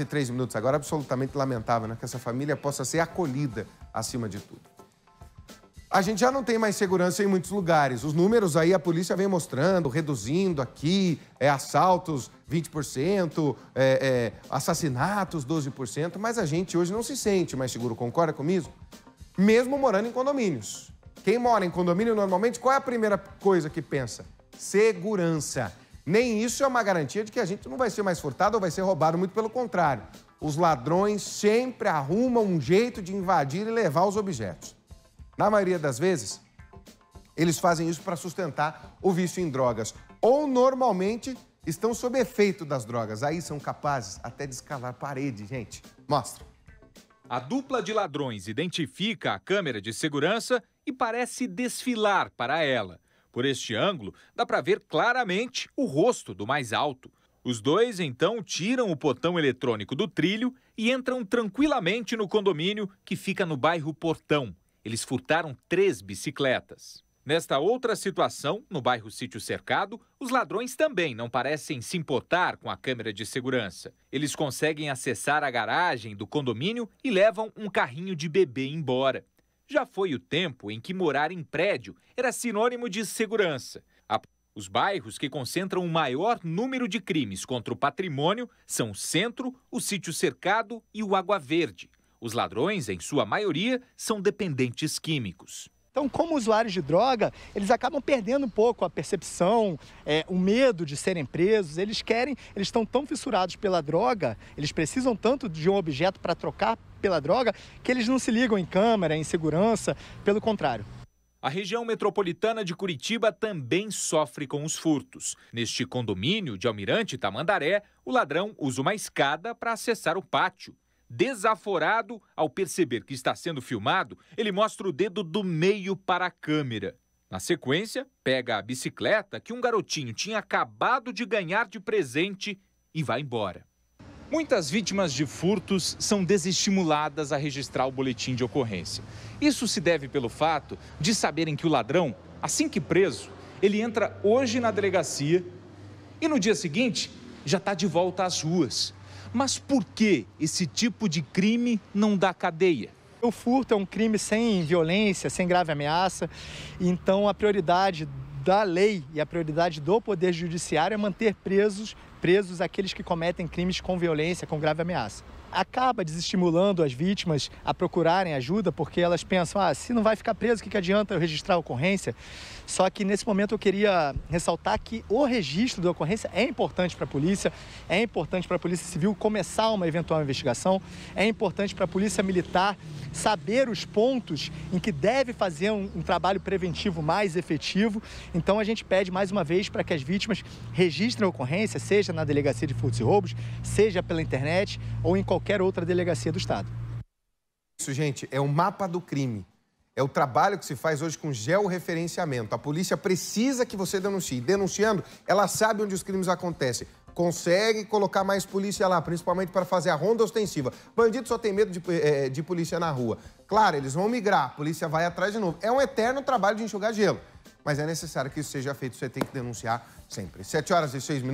e três minutos agora, absolutamente lamentável, né? Que essa família possa ser acolhida acima de tudo. A gente já não tem mais segurança em muitos lugares. Os números aí a polícia vem mostrando, reduzindo aqui, é, assaltos 20%, é, é, assassinatos 12%, mas a gente hoje não se sente mais seguro, concorda comigo? Mesmo morando em condomínios. Quem mora em condomínio normalmente, qual é a primeira coisa que pensa? Segurança. Nem isso é uma garantia de que a gente não vai ser mais furtado ou vai ser roubado, muito pelo contrário. Os ladrões sempre arrumam um jeito de invadir e levar os objetos. Na maioria das vezes, eles fazem isso para sustentar o vício em drogas. Ou normalmente estão sob efeito das drogas. Aí são capazes até de escalar parede, gente. Mostra. A dupla de ladrões identifica a câmera de segurança e parece desfilar para ela. Por este ângulo, dá para ver claramente o rosto do mais alto. Os dois então tiram o potão eletrônico do trilho e entram tranquilamente no condomínio que fica no bairro Portão. Eles furtaram três bicicletas. Nesta outra situação, no bairro Sítio Cercado, os ladrões também não parecem se importar com a câmera de segurança. Eles conseguem acessar a garagem do condomínio e levam um carrinho de bebê embora. Já foi o tempo em que morar em prédio era sinônimo de segurança. Os bairros que concentram o maior número de crimes contra o patrimônio são o centro, o sítio cercado e o Água Verde. Os ladrões, em sua maioria, são dependentes químicos. Então, como usuários de droga, eles acabam perdendo um pouco a percepção, é, o medo de serem presos. Eles querem, eles estão tão fissurados pela droga, eles precisam tanto de um objeto para trocar pela droga que eles não se ligam em câmera, em segurança, pelo contrário. A região metropolitana de Curitiba também sofre com os furtos. Neste condomínio de Almirante Tamandaré, o ladrão usa uma escada para acessar o pátio. Desaforado, ao perceber que está sendo filmado, ele mostra o dedo do meio para a câmera. Na sequência, pega a bicicleta que um garotinho tinha acabado de ganhar de presente e vai embora. Muitas vítimas de furtos são desestimuladas a registrar o boletim de ocorrência. Isso se deve pelo fato de saberem que o ladrão, assim que preso, ele entra hoje na delegacia e no dia seguinte já está de volta às ruas. Mas por que esse tipo de crime não dá cadeia? O furto é um crime sem violência, sem grave ameaça, então a prioridade da lei e a prioridade do Poder Judiciário é manter presos presos aqueles que cometem crimes com violência, com grave ameaça. Acaba desestimulando as vítimas a procurarem ajuda, porque elas pensam, ah, se não vai ficar preso, o que, adianta eu registrar a ocorrência? Só que nesse momento eu queria ressaltar que o registro da ocorrência é importante para a polícia, é importante para a Polícia Civil começar uma eventual investigação, é importante para a Polícia Militar saber os pontos em que deve fazer um, um trabalho preventivo mais efetivo. Então a gente pede mais uma vez para que as vítimas registrem a ocorrência, seja na Delegacia de Furtos e Roubos, seja pela internet ou em qualquer outra delegacia do Estado. Isso, gente, é o mapa do crime. É o trabalho que se faz hoje com georreferenciamento. A polícia precisa que você denuncie. Denunciando, ela sabe onde os crimes acontecem. Consegue colocar mais polícia lá, principalmente para fazer a ronda ostensiva. Bandido só tem medo de, é, de polícia na rua. Claro, eles vão migrar, a polícia vai atrás de novo. É um eterno trabalho de enxugar gelo. Mas é necessário que isso seja feito, você tem que denunciar sempre. 7 horas e 6 minutos.